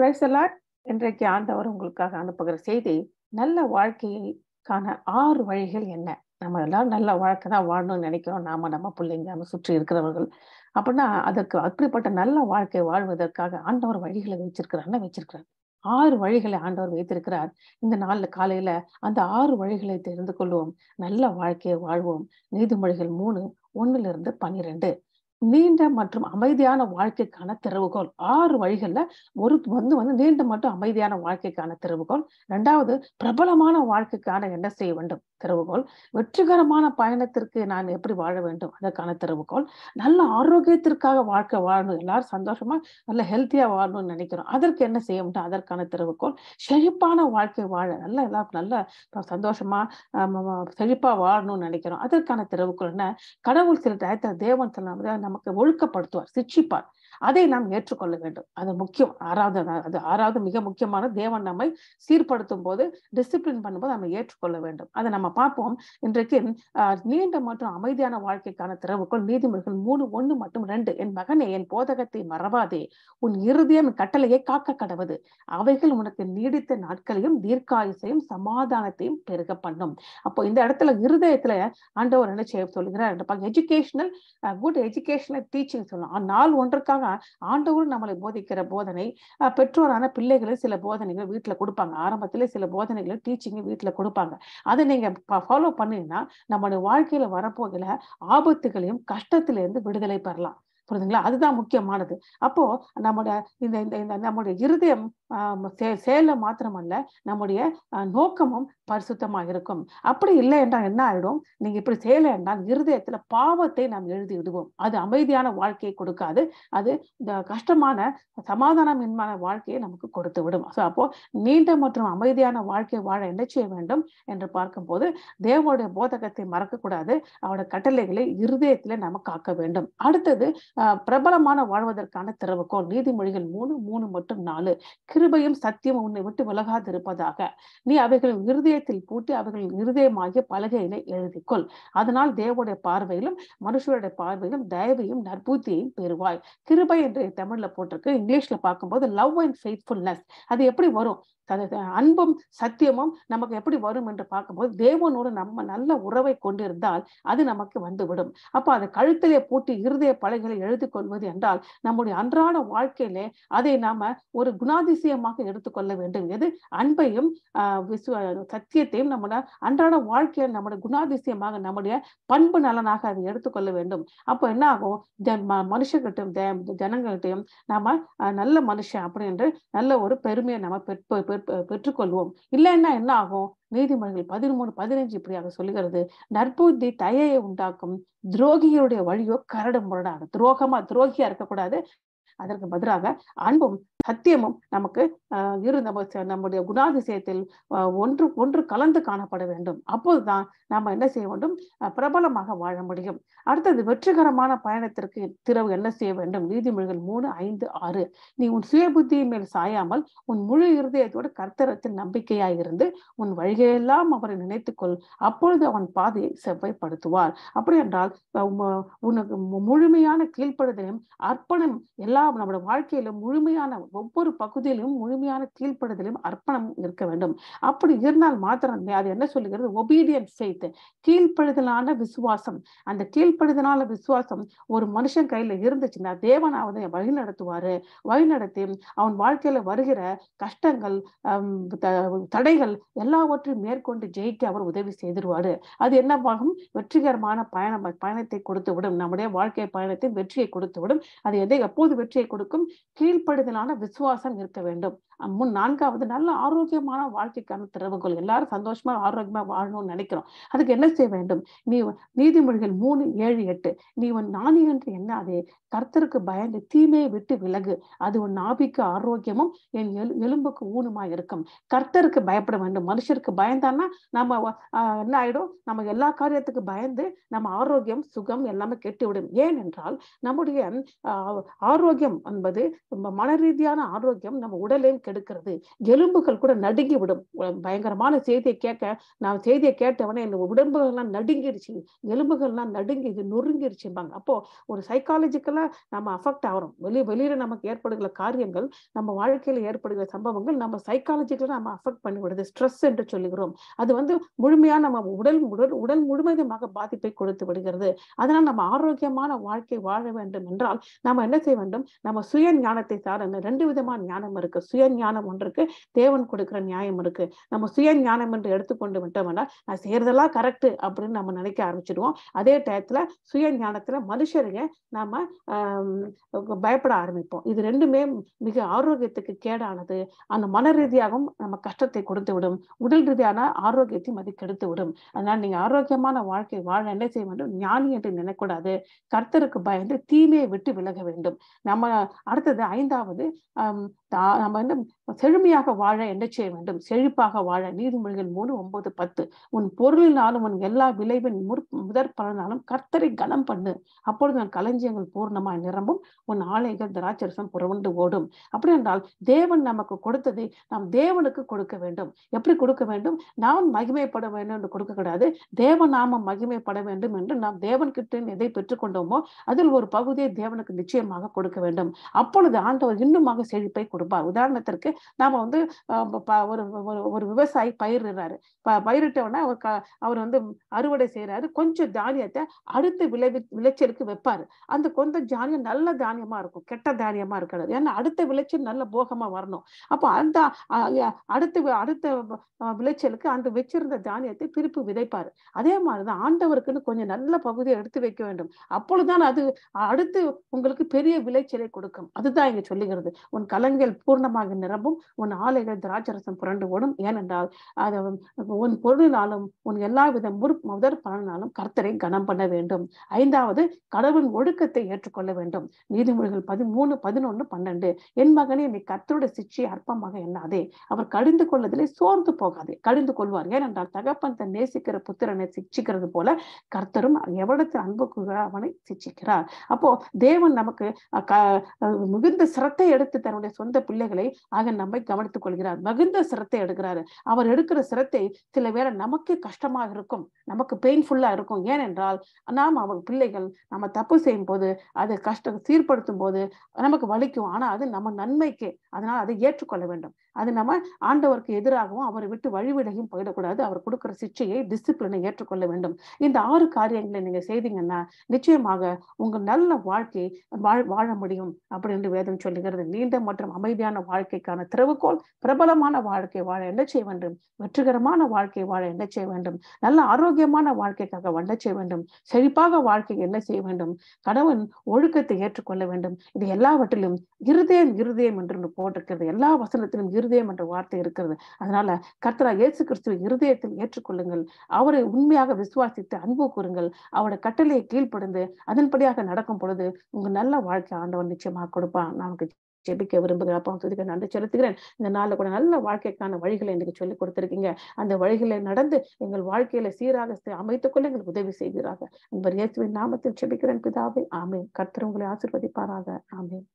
இன்றைக்கு ஆண்டவர் உங்களுக்காக அனுப்புகிற செய்தி நல்ல வாழ்க்கைக்கான ஆறு வழிகள் என்ன நம்ம எல்லாரும் நல்ல வாழ்க்கை தான் வாழணும்னு நினைக்கிறோம் நாம நம்ம பிள்ளைங்க நம்ம சுற்றி இருக்கிறவர்கள் அப்படின்னா அதற்கு அப்படிப்பட்ட நல்ல வாழ்க்கை வாழ்வதற்காக ஆண்டவர் வழிகளை வச்சிருக்கிறார் வச்சிருக்கிறார் ஆறு வழிகளை ஆண்டவர் வைத்திருக்கிறார் இந்த நாள்ல காலையில அந்த ஆறு வழிகளை தெரிந்து கொள்வோம் நல்ல வாழ்க்கையை வாழ்வோம் நீதிமொழிகள் மூணு ஒன்னுல இருந்து பன்னிரெண்டு நீண்ட மற்றும் அமைதியான வாழ்க்கைக்கான திறவுகோள் ஆறு வழிகள்ல ஒரு வந்து வந்து நீண்ட மற்றும் அமைதியான வாழ்க்கைக்கான திறவுகோள் ரெண்டாவது பிரபலமான வாழ்க்கைக்கான என்ன செய்ய வேண்டும் திறவுகோள் வெற்றிகரமான பயணத்திற்கு நான் எப்படி வாழ வேண்டும் அதற்கான திறவுகோள் நல்ல ஆரோக்கியத்திற்காக வாழ்க்கை வாழணும் எல்லாரும் சந்தோஷமா நல்ல ஹெல்த்தியா வாழணும்னு நினைக்கிறோம் அதற்கு என்ன செய்ய வேண்டும் அதற்கான திறவுகோள் செழிப்பான வாழ்க்கை வாழ நல்ல எல்லாருக்கும் நல்ல சந்தோஷமா செழிப்பா வாழணும்னு நினைக்கிறோம் அதற்கான திறவுகோள் என்ன கடவுள் சில டயத்தில் தேவன் சொன்ன நமக்கு ஒழுக்கப்படுத்துவார் சிக்ஷிப்பார் அதை நாம் ஏற்றுக்கொள்ள வேண்டும் அது முக்கியம் ஆறாவது அது ஆறாவது மிக முக்கியமான தேவன் நம்மை சீர்படுத்தும் போது டிசிப்ளின் பண்ணும்போது நம்ம ஏற்றுக்கொள்ள வேண்டும் அதை நம்ம பார்ப்போம் இன்றைக்கு நீண்ட மற்றும் அமைதியான வாழ்க்கைக்கான திறவுகள் நீதிமொழிகள் மூணு ஒன்று மற்றும் ரெண்டு என் மகனே என் போதகத்தை மறவாதே உன் இருதயம் கட்டளையை காக்க கடவுது அவைகள் உனக்கு நீடித்த நாட்களையும் தீர்க்காயுசையும் சமாதானத்தையும் பெருக பண்ணும் அப்போ இந்த இடத்துல இருதயத்துல ஆண்டவர் என்ன செய்ய சொல்லுகிறார் எஜுகேஷனல் குட் எஜுகேஷனல் டீச்சிங் சொல்லலாம் நாள் ஒன்றுக்காக ஆனா ஆண்டவர் நம்மளை போதிக்கிற போதனை பெற்றோரான பிள்ளைகளும் சில போதனைகள் வீட்டுல கொடுப்பாங்க ஆரம்பத்துல சில போதனைகளை டீச்சிங் வீட்டுல கொடுப்பாங்க அதை நீங்க ஃபாலோ பண்ணீங்கன்னா நம்மளுடைய வாழ்க்கையில வரப்போகிற ஆபத்துகளையும் கஷ்டத்திலிருந்து விடுதலை பெறலாம் புரிதுங்களா அதுதான் முக்கியமானது அப்போ நம்மளோட இந்த இந்த நம்முடைய இருதயம் செயல மாத்திரமல்ல நம்முடைய நோக்கமும் பரிசுத்தமா இருக்கும் அப்படி இல்லை என்றால் என்ன ஆயிடும் நீங்க இப்படி செயல என்றால் இருதயத்துல பாவத்தை நாம் எழுதி விடுவோம் அது அமைதியான வாழ்க்கையை கொடுக்காது அது இந்த கஷ்டமான சமாதானமின்மான வாழ்க்கையை நமக்கு கொடுத்து விடும் ஸோ அப்போ நீண்ட மற்றும் அமைதியான வாழ்க்கை வாழ என்ன செய்ய வேண்டும் என்று பார்க்கும்போது தேவனுடைய போதகத்தை மறக்கக்கூடாது அவருடைய கட்டளைகளை இருதயத்துல நம்ம காக்க வேண்டும் அடுத்தது பிரபலமான வாழ்வதற்கான திறவுகோள் நீதிமொழிகள் மூணு மூணு மற்றும் நாலு கிருபையும் சத்தியம் உன்னை விட்டு விலகாது இருப்பதாக நீ அவைகளின் இருதயத்தில் பூட்டி அவைகளின் இருதயமாகிய பலகையினை எழுதிக்கொள் அதனால் தேவோடைய பார்வையிலும் மனுஷருடைய பார்வையிலும் தயவையும் நற்பூத்தியையும் பெறுவாய் கிருபை என்று தமிழ்ல போட்டிருக்கு இங்கிலீஷ்ல பார்க்கும்போது லவ் அண்ட் ஃபெய்த்ஃபுல்னஸ் அது எப்படி வரும் அன்பும் சத்தியமும் நமக்கு எப்படி வரும் என்று பார்க்கும்போது தேவனோடு நம்ம நல்ல உறவை கொண்டிருந்தால் அது நமக்கு வந்துவிடும் அப்போ அதை கழுத்திலே பூட்டி இருதய பலைகளை எழுதி கொள்வது என்றால் நம்முடைய அன்றாட வாழ்க்கையிலே அதை நாம ஒரு குணாதிசயமாக எடுத்துக்கொள்ள வேண்டும் எது அன்பையும் சத்தியத்தையும் நம்மளோட அன்றாட வாழ்க்கையை நம்முடைய குணாதிசயமாக நம்முடைய பண்பு நலனாக அதை எடுத்துக்கொள்ள வேண்டும் அப்போ என்ன ஆகும் மனுஷர்கிட்டையும் ஜனங்கள்கிட்டையும் நாம நல்ல மனுஷன் அப்படி என்று நல்ல ஒரு பெருமையை நம்ம பெற்ப பெற்றுக்கொள்வோம் இல்லைன்னா என்ன ஆகும் நீதிமன்றங்கள் பதிமூணு பதினஞ்சு இப்படியாக சொல்லுகிறது நற்புத்தி தயையை உண்டாக்கும் துரோகிகளுடைய வழியோ கரடு முரடாக துரோகமா துரோகியா இருக்கக்கூடாது அதற்கு பதிலாக அன்பும் சத்தியமும் நமக்கு இரு நம்ம நம்முடைய குணாதிசயத்தில் ஒன்று ஒன்று கலந்து காணப்பட வேண்டும் அப்போதுதான் நம்ம என்ன செய்ய வேண்டும் பிரபலமாக வாழ முடியும் அடுத்தது வெற்றிகரமான பயணத்திற்கு திறவு என்ன செய்ய வேண்டும் நீதிமொழிகள் மூணு ஐந்து ஆறு நீ உன் சுய புத்தியின் மேல் சாயாமல் உன் முழு இருதயத்தோடு கர்த்தரத்தில் நம்பிக்கையாய் இருந்து உன் வழியெல்லாம் அவரை நினைத்துக்கொள் அப்பொழுது அவன் பாதையை செவ்வாய்ப்படுத்துவார் அப்படி என்றால் உனக்கு முழுமையான கீழ்ப்படுதலையும் அர்ப்பணம் எல்லாம் எல்லா நம்மளோட வாழ்க்கையில முழுமையான ஒவ்வொரு பகுதியிலும் முழுமையான கீழ்ப்படுதலையும் அர்ப்பணம் இருக்க வேண்டும் அப்படி இருந்தால் மாத்திரம் அது என்ன சொல்லுகிறது ஒபீடியன்ஸ் ஃபெய்த் கீழ்ப்படுதலான விசுவாசம் அந்த கீழ்ப்படுதலான விசுவாசம் ஒரு மனுஷன் கையில இருந்துச்சுன்னா தேவன் அவனை வழி நடத்துவாரு வழி நடத்தி அவன் வாழ்க்கையில வருகிற கஷ்டங்கள் தடைகள் எல்லாவற்றையும் மேற்கொண்டு ஜெயிக்க அவர் உதவி செய்திருவாரு அது என்னவாகும் வெற்றிகரமான பயணம் பயணத்தை கொடுத்து விடும் நம்முடைய வாழ்க்கை பயணத்தின் வெற்றியை கொடுத்து விடும் அது எதை எப்போது வெற்றியை கொடுக்கும் கீழ்ப்படுதலான விசுவாசம் இருக்க வேண்டும் முன் நான்காவது நல்ல ஆரோக்கியமான வாழ்க்கைக்கான திறவுகள் எல்லாரும் சந்தோஷமா ஆரோக்கியமா வாழணும்னு நினைக்கிறோம் அதுக்கு என்ன செய்ய வேண்டும் நீ நீதிமொழிகள் மூணு ஏழு எட்டு நீ உன் நாணி என்று என்ன அதே கர்த்தருக்கு பயந்து தீமையை விட்டு விலகு அது உன் நாபிக்கு ஆரோக்கியமும் என் எலு எலும்புக்கு ஊனுமா இருக்கும் கர்த்தருக்கு பயப்பட வேண்டும் மனுஷருக்கு பயந்தான்னா நம்ம என்ன ஆயிடும் நம்ம எல்லா காரியத்துக்கு பயந்து நம்ம ஆரோக்கியம் சுகம் எல்லாமே கெட்டு விடும் ஏனென்றால் நம்முடைய ஆரோக்கியம் ஆரோக்கியம் என்பது மன ரீதியான ஆரோக்கியம் நம்ம உடலையும் கெடுக்கிறது எலும்புகள் கூட நடுங்கி விடும் பயங்கரமான செய்தியை கேட்க நான் செய்தியை கேட்டவனே என் உடம்புகள்லாம் நடுங்கிருச்சு எலும்புகள்லாம் நடுங்கி இது நொறுங்கிருச்சும்பாங்க அப்போ ஒரு சைக்காலஜிக்கலா நம்ம அஃபெக்ட் ஆகிறோம் வெளி வெளியில நமக்கு ஏற்படுகிற காரியங்கள் நம்ம வாழ்க்கையில ஏற்படுகிற சம்பவங்கள் நம்ம சைக்காலஜிக்கலா நம்ம அஃபெக்ட் பண்ணிவிடுது ஸ்ட்ரெஸ் என்று சொல்லுகிறோம் அது வந்து முழுமையா நம்ம உடல் உடல் உடல் முழுமையமாக பாதிப்பை கொடுத்து விடுகிறது அதனால் நம்ம ஆரோக்கியமான வாழ்க்கை வாழ வேண்டும் என்றால் நாம் என்ன செய்ய வேண்டும் நம்ம சுய ஞானத்தை சார்ந்த ரெண்டு விதமான ஞானம் இருக்கு சுய ஞானம் ஒன்று இருக்கு தேவன் கொடுக்குற நியாயம் இருக்கு நம்ம சுய ஞானம் என்று எடுத்துக்கொண்டு விட்டோம்னா நான் செய்யறதெல்லாம் கரெக்ட் அப்படின்னு நம்ம நினைக்க ஆரம்பிச்சிடுவோம் அதே டயத்துல சுய ஞானத்துல மனுஷருங்க நாம பயப்பட ஆரம்பிப்போம் இது ரெண்டுமே மிக ஆரோக்கியத்துக்கு கேடானது அந்த மன ரீதியாகவும் நம்ம கஷ்டத்தை கொடுத்து விடும் உடல் ரீதியான ஆரோக்கியத்தை மதிக்கெடுத்து விடும் அதனால நீங்க ஆரோக்கியமான வாழ்க்கை வாழ என்ன செய்ய வேண்டும் ஞானி என்று நினைக்கூடாது கர்த்தருக்கு பயந்து தீமையை விட்டு விலக வேண்டும் நம்ம அடுத்தது ஐந்தாவது நம்ம என்ன செழுமையாக வாழ என்ன செய்ய வேண்டும் செழிப்பாக வாழ நீதிமொழிகள் மூணு ஒன்பது பத்து உன் பொருளினாலும் உன் எல்லா விளைவின் முற் முதற் பலனாலும் கர்த்தரை கனம் பண்ணு அப்பொழுது உன் களஞ்சியங்கள் பூர்ணமாய் நிரம்பும் உன் ஆலைகள் திராட்சரசம் புறவுண்டு ஓடும் அப்படி என்றால் தேவன் நமக்கு கொடுத்ததை நாம் தேவனுக்கு கொடுக்க வேண்டும் எப்படி கொடுக்க வேண்டும் நாம் மகிமைப்பட வேண்டும் என்று கொடுக்க கூடாது தேவ நாம மகிமைப்பட வேண்டும் என்று நாம் தேவன்கிட்ட எதை பெற்றுக்கொண்டோமோ அதில் ஒரு பகுதியை தேவனுக்கு நிச்சயமாக கொடுக்க கொடுக்க வேண்டும் அப்பொழுது ஆண்டவர் இன்னுமாக செழிப்பை கொடுப்பார் உதாரணத்திற்கு நாம வந்து ஒரு ஒரு விவசாயி பயிரிடுறாரு பயிரிட்டவொடனே அவர் அவர் வந்து அறுவடை செய்யறாரு கொஞ்சம் தானியத்தை அடுத்து விளைவி விளைச்சலுக்கு வைப்பாரு அந்த கொஞ்சம் தானியம் நல்ல தானியமா இருக்கும் கெட்ட தானியமா இருக்காது ஏன்னா அடுத்த விளைச்சல் நல்ல போகமா வரணும் அப்போ அந்த அடுத்த அடுத்த விளைச்சலுக்கு அந்த வச்சிருந்த தானியத்தை திருப்பி விதைப்பாரு அதே மாதிரிதான் ஆண்டவருக்குன்னு கொஞ்சம் நல்ல பகுதியை எடுத்து வைக்க வேண்டும் அப்பொழுதுதான் அது அடுத்து உங்களுக்கு பெரிய விளை விளைச்சலை கொடுக்கும் அதுதான் இங்க சொல்லுகிறது உன் கலங்கள் பூர்ணமாக நிரம்பும் உன் ஆலைகள் திராட்சரசம் புரண்டு ஓடும் ஏனென்றால் அதை உன் பொருளினாலும் உன் எல்லா வித முற் முதற் பலனாலும் கர்த்தரை கனம் பண்ண வேண்டும் ஐந்தாவது கடவுள் ஒழுக்கத்தை ஏற்றுக்கொள்ள வேண்டும் நீதிமொழிகள் பதிமூணு பதினொன்னு பன்னெண்டு என் மகனே நீ கர்த்தருடைய சிக்ஷையை அற்பமாக எண்ணாதே அவர் கடிந்து கொள்ளதிலே சோர்ந்து போகாதே கடிந்து கொள்வார் ஏனென்றால் தகப்பன் தன் நேசிக்கிற புத்திரனை சிக்ஷிக்கிறது போல கர்த்தரும் எவ்வளவு அன்பு அவனை சிச்சிக்கிறார் அப்போ தேவன் நமக்கு மிகுந்த சிரத்தை எடுத்து தன்னுடைய சொந்த பிள்ளைகளை ஆக நம்மை கவனித்துக் கொள்கிறார் மிகுந்த சிரத்தை எடுக்கிறாரு அவர் எடுக்கிற சிரத்தை சில வேளை நமக்கே கஷ்டமாக இருக்கும் நமக்கு பெயின்ஃபுல்லா இருக்கும் ஏனென்றால் நாம் அவர் பிள்ளைகள் நம்ம தப்பு செய்யும் போது அது கஷ்டம் சீர்படுத்தும் போது நமக்கு வலிக்கும் ஆனா அது நம்ம நன்மைக்கு அதனால் அதை ஏற்றுக்கொள்ள வேண்டும் அது நம்ம ஆண்டவருக்கு எதிராகவும் அவரை விட்டு வழிவிடையும் போயிடக்கூடாது அவர் கொடுக்கிற சிக்ஷையை டிசிப்ளினை ஏற்றுக்கொள்ள வேண்டும் இந்த ஆறு காரியங்களை நீங்க செய்தீங்கன்னா நிச்சயமாக உங்க நல்ல வாழ்க்கை வாழ முடியும் முடியும் அப்படின்னு வேதம் சொல்லுகிறது நீண்ட மற்றும் அமைதியான வாழ்க்கைக்கான திறவுகோல் பிரபலமான வாழ்க்கை வாழ என்ன செய்ய வேண்டும் வெற்றிகரமான வாழ்க்கை வாழ என்ன செய்ய வேண்டும் நல்ல ஆரோக்கியமான வாழ்க்கைக்காக என்ன செய்ய வேண்டும் செழிப்பாக வாழ்க்கை என்ன செய்ய வேண்டும் கணவன் ஒழுக்கத்தை ஏற்றுக்கொள்ள வேண்டும் இது எல்லாவற்றிலும் இருதயம் இருதயம் என்று போட்டிருக்கிறது எல்லா வசனத்திலும் இருதயம் என்ற வார்த்தை இருக்கிறது அதனால கர்த்தரா இயேசு கிறிஸ்துவ இருதயத்தில் ஏற்றுக்கொள்ளுங்கள் அவரை உண்மையாக விசுவாசித்து அன்பு கூறுங்கள் அவருடைய கட்டளையை கீழ்ப்படுந்து அதன்படியாக நடக்கும் பொழுது உங்க நல்ல வாழ்க்கை ஆண்டு ஆண்டவன் நிச்சயமாக கொடுப்பான் நமக்கு ஜெபிக்க விரும்புகிற அப்பா துதிக்க நன்றி செலுத்துகிறேன் இந்த நாளில் கூட நல்ல வாழ்க்கைக்கான வழிகளை எனக்கு சொல்லிக் கொடுத்துருக்கீங்க அந்த வழிகளை நடந்து எங்கள் வாழ்க்கையில சீராக அமைத்துக் கொள்ள எங்களுக்கு உதவி செய்கிறார்கள் அன்பர் இயேசுவின் நாமத்தில் ஜெபிக்கிறேன் பிதாவை ஆமேன் கர்த்தர் உங்களை ஆசிர்வதிப்பாராக ஆமேன்